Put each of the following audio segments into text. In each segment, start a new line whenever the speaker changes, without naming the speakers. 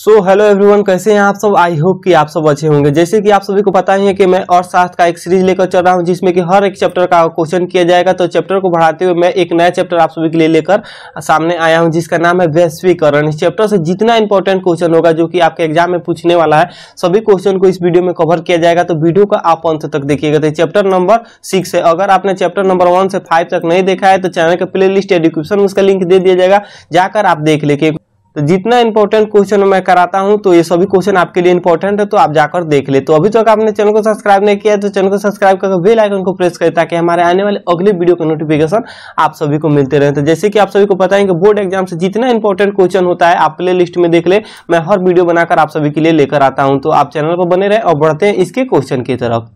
so hello everyone कैसे हैं आप सब आई होप कि आप सब अच्छे होंगे जैसे कि आप सभी को पता ही है कि मैं और साथ का एक सीरीज लेकर चल रहा हूं जिसमें कि हर एक चैप्टर का क्वेश्चन किया जाएगा तो चैप्टर को बढ़ाते हुए मैं एक नया चैप्टर आप सभी के लिए लेकर सामने आया हूं जिसका नाम है वैश्वीकरण इस चैप्टर से जितना इंपॉर्टेंट क्वेश्चन होगा जो कि आपके एग्जाम में पूछने वाला है सभी क्वेश्चन को इस वीडियो में कवर किया जाएगा तो वीडियो का आप अंत तक देखिएगा तो चैप्टर नंबर सिक्स है अगर आपने चैप्टर नंबर वन से फाइव तक नहीं देखा है तो चैनल का प्ले लिस्ट या डिस्क्रिप्शन में उसका लिंक दे दिया जाएगा जाकर आप देख लेके तो जितना इंपॉर्टेंट क्वेश्चन मैं कराता हूं तो ये सभी क्वेश्चन आपके लिए इंपॉर्टेंट है तो आप जाकर देख ले तो अभी तक आपने चैनल को सब्सक्राइब नहीं किया तो चैनल को सब्सक्राइब करके बेल आइकन को प्रेस करें ताकि हमारे आने वाले अगले वीडियो का नोटिफिकेशन आप सभी को मिलते रहे तो जैसे कि आप सभी को पता है कि बोर्ड एग्जाम से जितना इंपॉर्टेंट क्वेश्चन होता है आप प्ले लिस्ट में देख ले मैं हर वीडियो बनाकर आप सभी के लिए लेकर आता हूँ तो आप चैनल पर बने रहे और बढ़ते हैं इसके क्वेश्चन की तरफ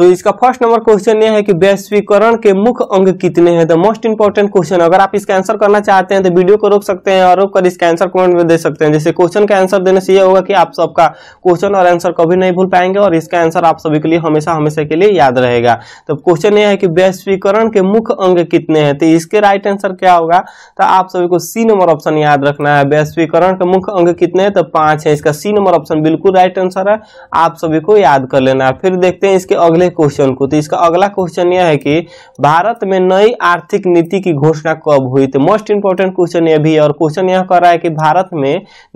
तो इसका फर्स्ट नंबर क्वेश्चन ये है कि वैश्वीकरण के मुख्य अंग कितने हैं द मोस्ट इंपॉर्टेंट क्वेश्चन अगर आप इसका आंसर करना चाहते हैं तो वीडियो को रोक सकते हैं और रोक कर इसका आंसर कमेंट में दे सकते हैं जैसे क्वेश्चन का आंसर देने से यह होगा कि आप सबका क्वेश्चन और आंसर कभी नहीं भूल पाएंगे और इसका आंसर आप सभी के लिए हमेशा हमेशा के लिए याद रहेगा तो क्वेश्चन यह है कि वैश्वीकरण के मुख्य अंग कितने हैं तो इसके राइट आंसर क्या होगा तो आप सभी को सी नंबर ऑप्शन याद रखना है वैश्वीकरण के मुख्य अंग कितने हैं तो पांच है इसका सी नंबर ऑप्शन बिल्कुल राइट आंसर है आप सभी को याद कर लेना है फिर देखते हैं इसके अगले क्वेश्चन को तो इसका अगला क्वेश्चन यह है कि भारत में नई आर्थिक नीति की घोषणा कब हुई तो मोस्ट इंपोर्टेंट क्वेश्चन यह भी है और क्वेश्चन यह कर रहा है कि भारत में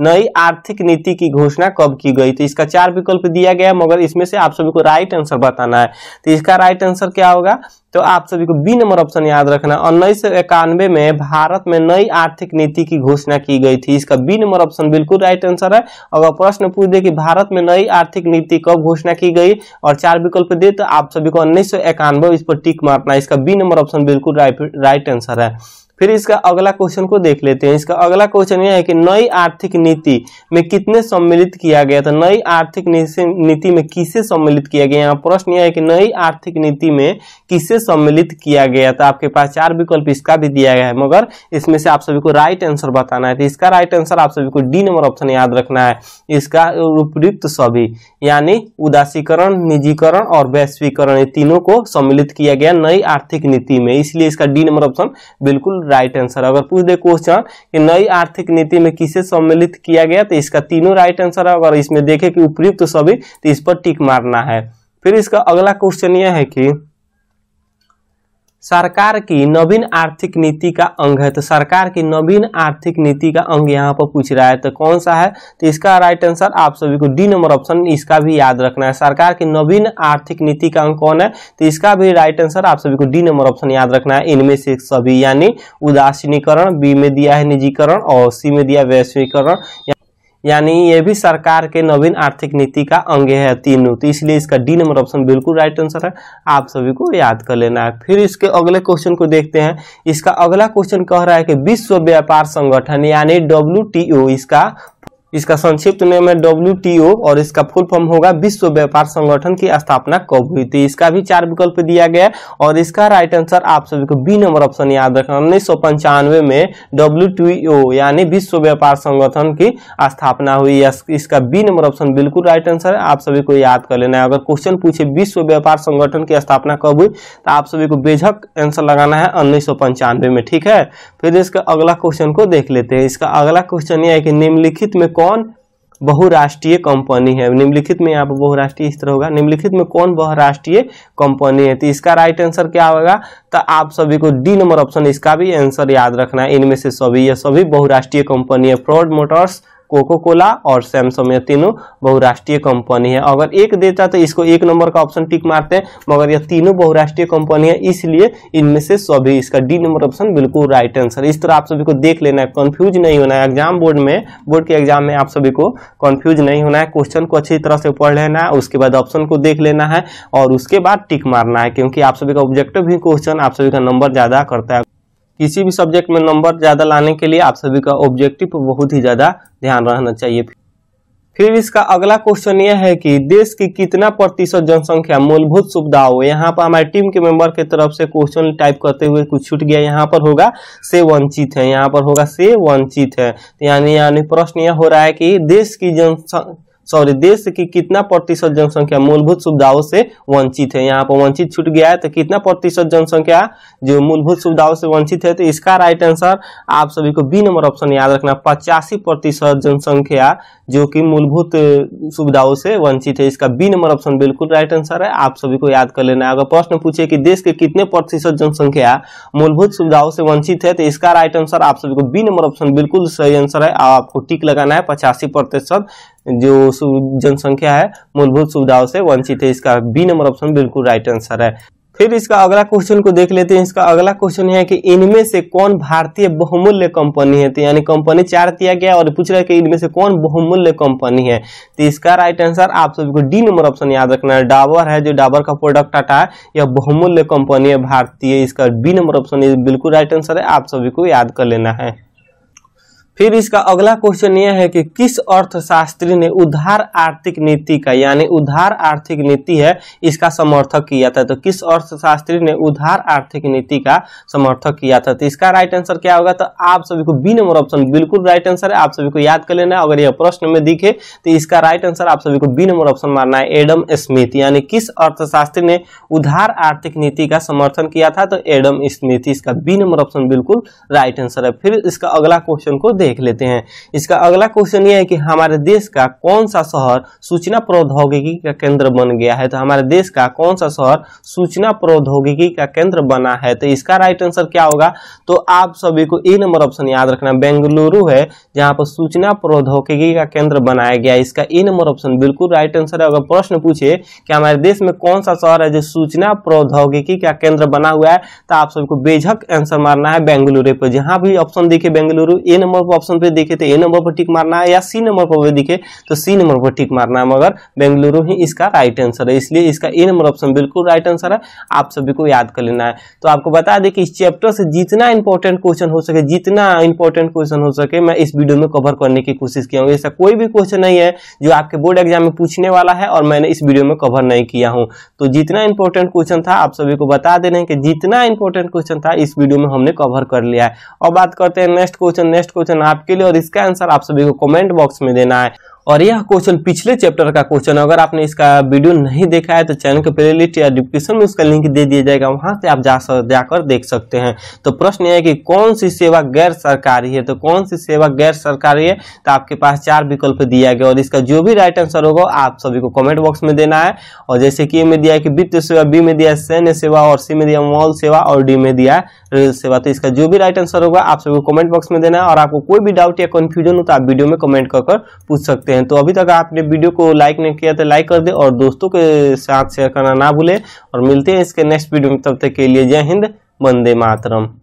नई आर्थिक नीति की घोषणा कब की गई तो इसका चार विकल्प दिया गया मगर इसमें से आप सभी को राइट आंसर बताना है तो इसका राइट आंसर क्या होगा तो आप सभी को बी नंबर ऑप्शन याद रखना उन्नीस सौ इक्यानवे में भारत में नई आर्थिक नीति की घोषणा की गई थी इसका बी नंबर ऑप्शन बिल्कुल राइट आंसर है अगर प्रश्न पूछ दे कि भारत में नई आर्थिक नीति कब घोषणा की गई और चार विकल्प दे तो आप सभी को उन्नीस इस पर टिक मारना इसका बी नंबर ऑप्शन बिल्कुल राइट आंसर है फिर इसका अगला क्वेश्चन को देख लेते हैं इसका अगला क्वेश्चन यह है कि नई आर्थिक नीति में कितने सम्मिलित किया गया था तो नई आर्थिक नीति में किसे सम्मिलित किया गया यहाँ प्रश्न यह है कि नई आर्थिक नीति में किसे सम्मिलित किया गया था तो आपके पास चार विकल्प इसका भी दिया गया है मगर इसमें से आप सभी को राइट आंसर बताना है तो इसका राइट आंसर आप सभी को डी नंबर ऑप्शन याद रखना है इसका उपयुक्त सभी यानी उदासीकरण निजीकरण और वैश्वीकरण तीनों को सम्मिलित किया गया नई आर्थिक नीति में इसलिए इसका डी नंबर ऑप्शन बिल्कुल राइट आंसर अगर पूछ दे क्वेश्चन कि नई आर्थिक नीति में किसे सम्मिलित किया गया तो इसका तीनों राइट आंसर है अगर इसमें देखे कि उपयुक्त तो सभी तो इस पर टिक मारना है फिर इसका अगला क्वेश्चन यह है कि सरकार की नवीन आर्थिक नीति का अंग है तो सरकार की नवीन आर्थिक नीति का अंग यहाँ पर पूछ रहा है तो कौन सा है तो इसका राइट आंसर आप सभी को डी नंबर ऑप्शन इसका भी याद रखना है सरकार की नवीन आर्थिक नीति का अंग कौन है तो इसका भी राइट आंसर आप सभी को डी नंबर ऑप्शन याद रखना है इनमें से सभी यानी उदासीनीकरण बी में दिया है निजीकरण और सी में दिया वैश्वीकरण यानी ये भी सरकार के नवीन आर्थिक नीति का अंग है तीनों तो इसलिए इसका डी नंबर ऑप्शन बिल्कुल राइट आंसर है आप सभी को याद कर लेना है फिर इसके अगले क्वेश्चन को देखते हैं इसका अगला क्वेश्चन कह रहा है कि विश्व व्यापार संगठन यानी डब्ल्यू इसका इसका संक्षिप्त नेम है डब्ल्यू और इसका फुल फॉर्म होगा विश्व व्यापार संगठन की स्थापना कब हुई थी इसका भी चार विकल्प दिया गया और इसका राइट आंसर आप सभी को बी नंबर ऑप्शन याद रखना उन्नीस में डब्ल्यू यानी विश्व व्यापार संगठन की स्थापना हुई इसका बी नंबर ऑप्शन बिल्कुल राइट आंसर है आप सभी को याद कर लेना है अगर क्वेश्चन पूछे विश्व व्यापार संगठन की स्थापना कब हुई तो आप सभी को बेझक आंसर लगाना है उन्नीस में ठीक है फिर इसका अगला क्वेश्चन को देख लेते हैं इसका अगला क्वेश्चन यह है कि निम्नलिखित में कौन बहुराष्ट्रीय कंपनी है निम्नलिखित में यहाँ पर बहुराष्ट्रीय इस तरह होगा निम्नलिखित में कौन बहुराष्ट्रीय कंपनी है तो इसका राइट आंसर क्या होगा तो आप सभी को डी नंबर ऑप्शन इसका भी आंसर याद रखना है इनमें से सभी या सभी बहुराष्ट्रीय कंपनी है फ्रॉड मोटर्स कोको कोला और सैमसंग ये तीनों बहुराष्ट्रीय कंपनी है अगर एक देता तो इसको एक नंबर का ऑप्शन टिक मारते हैं मगर यह तीनों बहुराष्ट्रीय कंपनी है इसलिए इनमें से सभी इसका डी नंबर ऑप्शन बिल्कुल राइट आंसर इस तरह आप सभी को देख लेना है कन्फ्यूज नहीं होना है एग्जाम बोर्ड में बोर्ड के एग्जाम में आप सभी को कन्फ्यूज नहीं होना है क्वेश्चन को अच्छी तरह से पढ़ लेना है उसके बाद ऑप्शन को देख लेना है और उसके बाद टिक मारना है क्योंकि आप सभी का ऑब्जेक्टिव ही क्वेश्चन आप सभी का नंबर ज़्यादा करता है किसी भी सब्जेक्ट में नंबर ज़्यादा लाने के लिए आप सभी का ऑब्जेक्टिव बहुत ही ज़्यादा ध्यान रहना चाहिए फिर इसका अगला क्वेश्चन यह है कि देश की कितना प्रतिशत जनसंख्या मूलभूत सुविधाओं यहाँ पर हमारे टीम के मेंबर के तरफ से क्वेश्चन टाइप करते हुए कुछ छूट गया यहाँ पर होगा से वंचित है यहाँ पर होगा से वंचित है तो यानी यानी प्रश्न यह हो रहा है कि देश की जनसंख्या सॉरी देश की कितना प्रतिशत जनसंख्या मूलभूत सुविधाओं से वंचित है यहाँ पर वंचित छूट गया है तो कितना प्रतिशत जनसंख्या जो मूलभूत सुविधाओं से वंचित है तो इसका राइट आंसर आप सभी को बी नंबर ऑप्शन याद रखना पचासी प्रतिशत जनसंख्या जो कि मूलभूत सुविधाओं से वंचित है इसका बी नंबर ऑप्शन बिल्कुल राइट आंसर है आप सभी को याद कर लेना अगर प्रश्न पूछे कि देश के कितने प्रतिशत जनसंख्या मूलभूत सुविधाओं से वंचित है तो इसका राइट आंसर आप सभी को बी नंबर ऑप्शन बिल्कुल सही आंसर है आपको टिक लगाना है पचासी प्रतिशत जो जनसंख्या है मूलभूत सुविधाओं से वंचित है इसका बी नंबर ऑप्शन बिल्कुल राइट आंसर है फिर इसका अगला क्वेश्चन को देख लेते हैं इसका अगला क्वेश्चन है कि इनमें से कौन भारतीय बहुमूल्य कंपनी है तो यानी कंपनी चार दिया गया और पूछ रहा है कि इनमें से कौन बहुमूल्य कंपनी है तो इसका राइट आंसर आप सभी को डी नंबर ऑप्शन याद रखना है डाबर है जो डाबर का प्रोडक्ट आटा है यह बहुमूल्य कंपनी है भारतीय इसका बी नंबर ऑप्शन बिल्कुल राइट आंसर है आप सभी को याद कर लेना है फिर इसका अगला क्वेश्चन यह है कि किस अर्थशास्त्री ने उधार आर्थिक नीति का यानी उधार आर्थिक नीति है इसका समर्थक किया था तो किस अर्थशास्त्री ने उधार आर्थिक नीति का समर्थक किया था तो इसका राइट आंसर क्या होगा तो आप सभी को बी नंबर ऑप्शन बिल्कुल राइट आंसर है आप सभी को याद कर लेना अगर यह प्रश्न में दिखे तो इसका राइट आंसर आप सभी को बी नंबर ऑप्शन मानना है एडम स्मिथ यानी किस अर्थशास्त्री ने उधार आर्थिक नीति का समर्थन किया था तो एडम स्मिथ इसका बी नंबर ऑप्शन बिल्कुल राइट आंसर है फिर इसका अगला क्वेश्चन को देख लेते हैं इसका अगला क्वेश्चन यह है कि हमारे देश का कौन सा शहर सूचना प्रौद्योगिकी का केंद्र बन गया है तो हमारे देश का कौन सा शहर सूचना प्रौद्योगिकी का केंद्र बना है तो इसका राइट आंसर क्या होगा तो आप सभी को ए नंबर ऑप्शन याद रखना बेंगलुरु है जहाँ पर सूचना प्रौद्योगिकी का केंद्र बनाया गया इसका ए नंबर ऑप्शन बिल्कुल राइट आंसर है अगर प्रश्न पूछे कि हमारे देश में कौन सा शहर है जो सूचना प्रौद्योगिकी का केंद्र बना हुआ है तो आप सभी को बेझक आंसर मारना है बेंगलुरु पर जहां भी ऑप्शन देखे बेंगलुरु ए नंबर ऑप्शन पे देखे थे ए नंबर पर टिक मारना है या सी नंबर पर दिखे तो सी नंबर पर टिक मारना है मगर बेंगलुरु ही इसका राइट आंसर है इसलिए इसका ए नंबर ऑप्शन बिल्कुल राइट आंसर है आप सभी को याद कर लेना है तो आपको बता दें कि इस चैप्टर से जितना इंपॉर्टेंट क्वेश्चन हो सके जितना इंपॉर्टेंट क्वेश्चन हो सके मैं इस वीडियो में कवर करने की कोशिश किया हूँ ऐसा कोई भी क्वेश्चन नहीं है जो आपके बोर्ड एग्जाम में पूछने वाला है और मैंने इस वीडियो में कवर नहीं किया हूँ तो जितना इंपॉर्टेंट क्वेश्चन था आप सभी को बता दे रहे कि जितना इंपॉर्टेंट क्वेश्चन था इस वीडियो में हमने कवर कर लिया है और बात करते हैं नेक्स्ट क्वेश्चन नेक्स्ट क्वेश्चन आपके लिए और इसका आंसर आप सभी को कमेंट बॉक्स में देना है और यह क्वेश्चन पिछले चैप्टर का क्वेश्चन अगर आपने इसका वीडियो नहीं देखा है तो चैनल के प्ले लिस्ट या डिस्क्रिप्शन में उसका लिंक दे दिया जाएगा वहां से आप जा जाकर देख सकते हैं तो प्रश्न यह है कि कौन सी सेवा गैर सरकारी है तो कौन सी सेवा गैर सरकारी है तो आपके पास चार विकल्प दिया गया और इसका जो भी राइट आंसर होगा आप सभी को कॉमेंट बॉक्स में देना है और जैसे कि ए में दिया है कि वित्त सेवा बी में दिया सैन्य सेवा और सी में दिया मॉल सेवा और डी में दिया रेल सेवा तो इसका जो भी राइट आंसर होगा आप सभी को कॉमेंट बॉक्स में देना है और आपको कोई भी डाउट या कन्फ्यूजन हो तो आप वीडियो में कमेंट कर पूछ सकते हैं हैं तो अभी तक आपने वीडियो को लाइक नहीं किया तो लाइक कर दे और दोस्तों के साथ शेयर करना ना भूले और मिलते हैं इसके नेक्स्ट वीडियो में तब तक के लिए जय हिंद वंदे मातरम